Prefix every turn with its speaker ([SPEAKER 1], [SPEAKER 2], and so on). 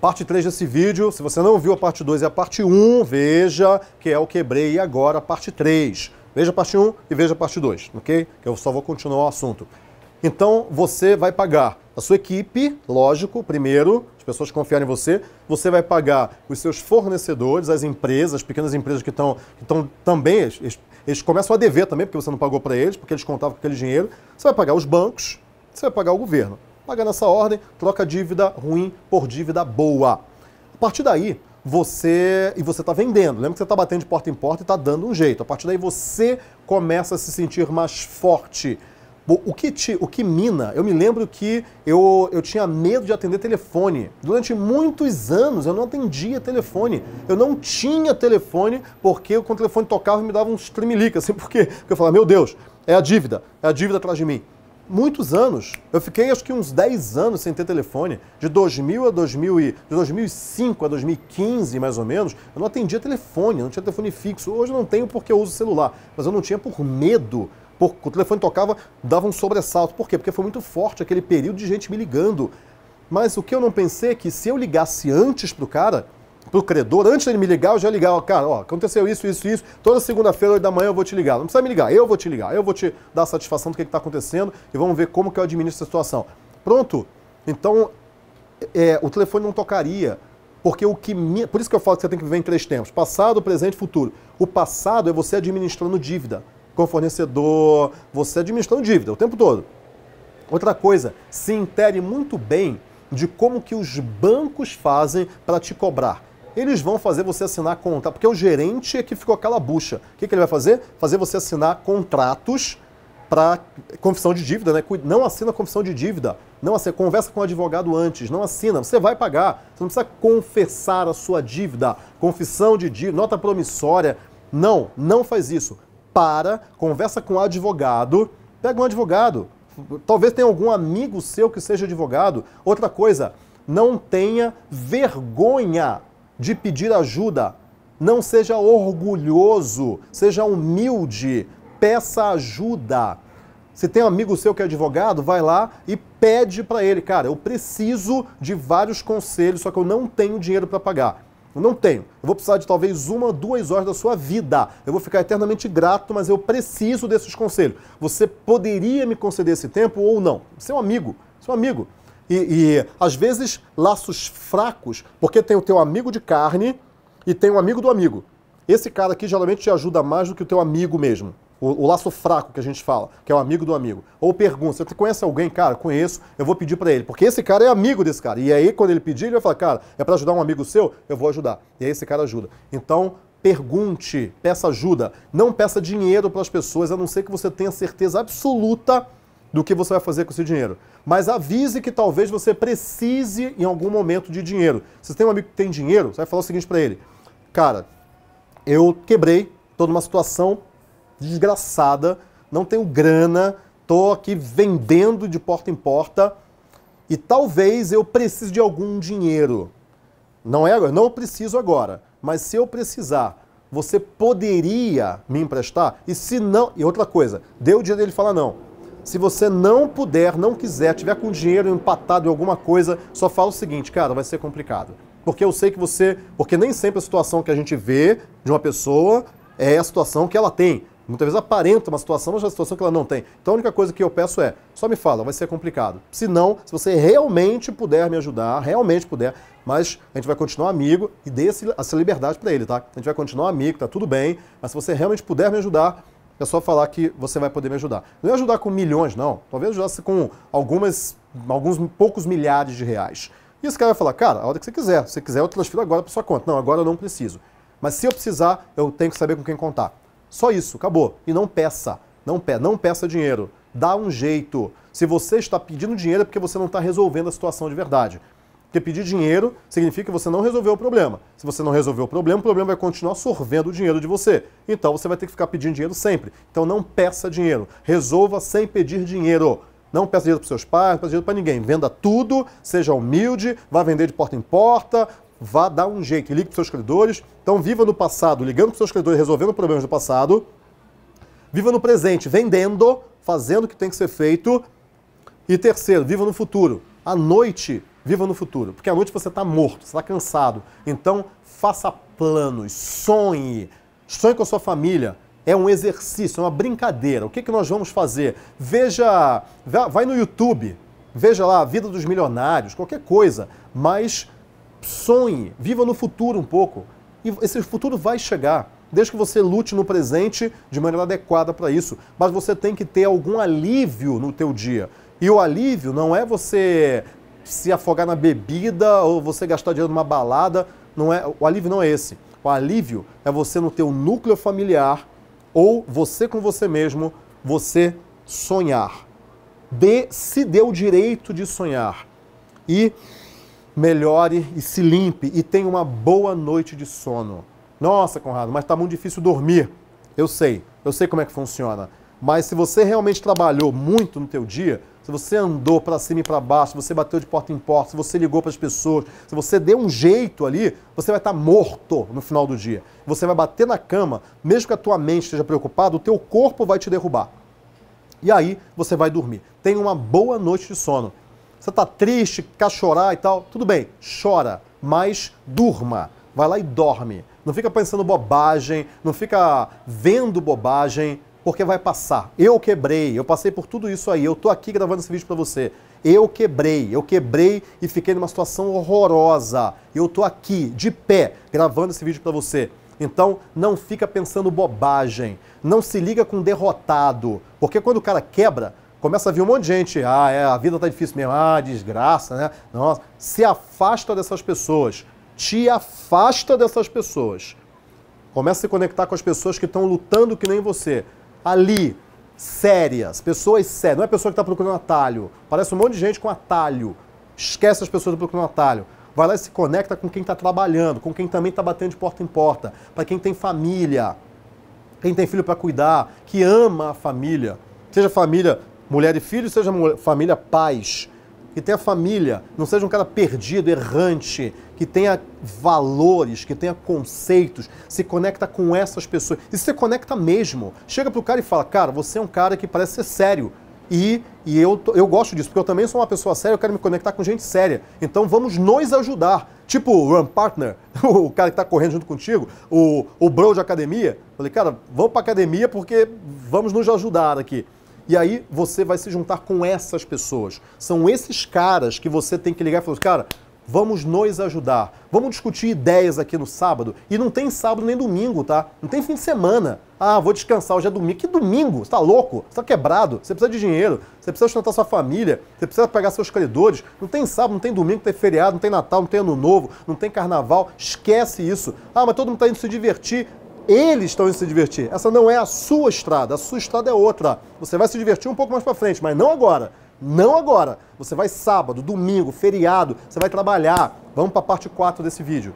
[SPEAKER 1] Parte 3 desse vídeo, se você não viu a parte 2 e a parte 1, veja que é o Quebrei Agora, parte 3. Veja a parte 1 e veja a parte 2, ok? Que eu só vou continuar o assunto. Então, você vai pagar a sua equipe, lógico, primeiro, as pessoas confiarem em você, você vai pagar os seus fornecedores, as empresas, as pequenas empresas que estão que também, eles, eles começam a dever também, porque você não pagou para eles, porque eles contavam com aquele dinheiro, você vai pagar os bancos, você vai pagar o governo paga nessa ordem, troca dívida ruim por dívida boa. A partir daí, você e você está vendendo. Lembra que você está batendo de porta em porta e está dando um jeito. A partir daí você começa a se sentir mais forte. O que, te, o que mina, eu me lembro que eu, eu tinha medo de atender telefone. Durante muitos anos eu não atendia telefone. Eu não tinha telefone porque quando o telefone tocava me dava uns tremelicas, assim, porque, porque eu falava, meu Deus, é a dívida, é a dívida atrás de mim muitos anos. Eu fiquei acho que uns 10 anos sem ter telefone. De 2000 a 2000 e, de 2005 a 2015, mais ou menos, eu não atendia telefone, não tinha telefone fixo. Hoje eu não tenho porque eu uso celular, mas eu não tinha por medo. Por, o telefone tocava, dava um sobressalto. Por quê? Porque foi muito forte aquele período de gente me ligando. Mas o que eu não pensei é que se eu ligasse antes pro cara, pro credor, antes dele me ligar, eu já ligar, ó, cara, ó, aconteceu isso, isso, isso, toda segunda-feira, 8 da manhã, eu vou te ligar. Não precisa me ligar, eu vou te ligar, eu vou te dar satisfação do que está acontecendo e vamos ver como que eu administro a situação. Pronto. Então, é, o telefone não tocaria. Porque o que. Me... Por isso que eu falo que você tem que viver em três tempos: passado, presente e futuro. O passado é você administrando dívida com o fornecedor, você administrando dívida o tempo todo. Outra coisa, se intere muito bem de como que os bancos fazem para te cobrar eles vão fazer você assinar contrato, porque o gerente é que ficou aquela bucha. O que, que ele vai fazer? Fazer você assinar contratos para confissão de dívida, né? Não assina confissão de dívida. Não assina, conversa com o advogado antes, não assina. Você vai pagar. Você não precisa confessar a sua dívida. Confissão de dívida, nota promissória. Não, não faz isso. Para, conversa com o advogado, pega um advogado. Talvez tenha algum amigo seu que seja advogado. Outra coisa, não tenha vergonha de pedir ajuda. Não seja orgulhoso, seja humilde, peça ajuda. Se tem um amigo seu que é advogado, vai lá e pede para ele, cara, eu preciso de vários conselhos, só que eu não tenho dinheiro para pagar. Eu não tenho. Eu vou precisar de talvez uma, duas horas da sua vida. Eu vou ficar eternamente grato, mas eu preciso desses conselhos. Você poderia me conceder esse tempo ou não? Seu é amigo, seu é amigo e, e às vezes laços fracos, porque tem o teu amigo de carne e tem o amigo do amigo. Esse cara aqui geralmente te ajuda mais do que o teu amigo mesmo. O, o, laço fraco que a gente fala, que é o amigo do amigo. Ou pergunta, você conhece alguém? Cara, conheço, eu vou pedir para ele. Porque esse cara é amigo desse cara. E aí, quando ele pedir, ele vai falar, cara, é para ajudar um amigo seu? Eu vou ajudar. E aí esse cara ajuda. Então, pergunte, peça ajuda. Não peça dinheiro para as pessoas, a não ser que você tenha certeza absoluta do que você vai fazer com esse dinheiro. Mas avise que talvez você precise em algum momento de dinheiro. Se você tem um amigo que tem dinheiro, você vai falar o seguinte para ele: Cara, eu quebrei, estou numa situação desgraçada, não tenho grana, estou aqui vendendo de porta em porta e talvez eu precise de algum dinheiro. Não é agora, não preciso agora, mas se eu precisar, você poderia me emprestar? E se não, e outra coisa, dê o dinheiro dele falar não se você não puder, não quiser, tiver com dinheiro empatado em alguma coisa, só fala o seguinte, cara, vai ser complicado. Porque eu sei que você. Porque nem sempre a situação que a gente vê de uma pessoa é a situação que ela tem. Muitas vezes aparenta uma situação, mas é a situação que ela não tem. Então a única coisa que eu peço é, só me fala, vai ser complicado. Se não, se você realmente puder me ajudar, realmente puder, mas a gente vai continuar amigo e dê essa liberdade para ele, tá? A gente vai continuar amigo, tá tudo bem, mas se você realmente puder me ajudar, é só falar que você vai poder me ajudar. Não é ajudar com milhões, não. Talvez ajudasse com algumas, alguns poucos milhares de reais. E esse cara vai falar, cara, a hora que você quiser. Se você quiser, eu transfiro agora para sua conta. Não, agora eu não preciso. Mas se eu precisar, eu tenho que saber com quem contar. Só isso, acabou. E não peça. Não, pe não peça dinheiro. Dá um jeito. Se você está pedindo dinheiro é porque você não está resolvendo a situação de verdade. Porque pedir dinheiro significa que você não resolveu o problema. Se você não resolveu o problema, o problema vai continuar sorvendo o dinheiro de você. Então você vai ter que ficar pedindo dinheiro sempre. Então não peça dinheiro. Resolva sem pedir dinheiro. Não peça dinheiro para seus pais, não peça dinheiro para ninguém. Venda tudo, seja humilde, vá vender de porta em porta, vá dar um jeito. Ligue para seus credores. Então viva no passado, ligando para seus credores, resolvendo problemas do passado. Viva no presente, vendendo, fazendo o que tem que ser feito. E terceiro, viva no futuro. À noite, Viva no futuro, porque à noite você está morto, você está cansado. Então, faça planos, sonhe, sonhe com a sua família. É um exercício, é uma brincadeira. O que, que nós vamos fazer? Veja, vai no YouTube, veja lá a vida dos milionários, qualquer coisa, mas sonhe, viva no futuro um pouco. E esse futuro vai chegar, desde que você lute no presente de maneira adequada para isso. Mas você tem que ter algum alívio no teu dia. E o alívio não é você se afogar na bebida ou você gastar dinheiro numa balada. Não é, o alívio não é esse. O alívio é você no teu núcleo familiar ou você com você mesmo, você sonhar. Dê, se dê o direito de sonhar. E melhore e se limpe e tenha uma boa noite de sono. Nossa, Conrado, mas está muito difícil dormir. Eu sei, eu sei como é que funciona. Mas se você realmente trabalhou muito no teu dia, se você andou para cima e para baixo, se você bateu de porta em porta, se você ligou para as pessoas, se você deu um jeito ali, você vai estar tá morto no final do dia. Você vai bater na cama, mesmo que a tua mente esteja preocupada, o teu corpo vai te derrubar. E aí você vai dormir. Tenha uma boa noite de sono. Você está triste, quer chorar e tal, tudo bem, chora, mas durma. Vai lá e dorme. Não fica pensando bobagem, não fica vendo bobagem porque vai passar. Eu quebrei, eu passei por tudo isso aí, eu tô aqui gravando esse vídeo para você. Eu quebrei, eu quebrei e fiquei numa situação horrorosa. Eu tô aqui, de pé, gravando esse vídeo para você. Então, não fica pensando bobagem, não se liga com derrotado, porque quando o cara quebra, começa a vir um monte de gente, ah, é, a vida tá difícil mesmo, ah, desgraça, né? Nossa, se afasta dessas pessoas, te afasta dessas pessoas. Começa a se conectar com as pessoas que estão lutando que nem você, ali sérias, pessoas sérias, não é pessoa que está procurando atalho. Parece um monte de gente com atalho. Esquece as pessoas procurando atalho. Vai lá e se conecta com quem está trabalhando, com quem também está batendo de porta em porta, para quem tem família, quem tem filho para cuidar, que ama a família. Seja família mulher e filho, seja família pais que tenha família, não seja um cara perdido, errante, que tenha valores, que tenha conceitos, se conecta com essas pessoas. E se conecta mesmo. Chega pro cara e fala, cara, você é um cara que parece ser sério. E, e eu, eu gosto disso, porque eu também sou uma pessoa séria, eu quero me conectar com gente séria. Então vamos nos ajudar. Tipo o Run Partner, o cara que está correndo junto contigo, o, o bro de academia. Falei, cara, vamos pra academia porque vamos nos ajudar aqui. E aí você vai se juntar com essas pessoas. São esses caras que você tem que ligar e falar, cara, vamos nos ajudar. Vamos discutir ideias aqui no sábado. E não tem sábado nem domingo, tá? Não tem fim de semana. Ah, vou descansar, hoje é domingo. Que domingo? Você tá louco? Você tá quebrado? Você precisa de dinheiro, você precisa sustentar sua família, você precisa pagar seus credores. Não tem sábado, não tem domingo, não tem feriado, não tem Natal, não tem Ano Novo, não tem Carnaval. Esquece isso. Ah, mas todo mundo tá indo se divertir. Eles estão indo se divertir. Essa não é a sua estrada, a sua estrada é outra. Você vai se divertir um pouco mais para frente, mas não agora. Não agora. Você vai sábado, domingo, feriado, você vai trabalhar. Vamos para a parte 4 desse vídeo.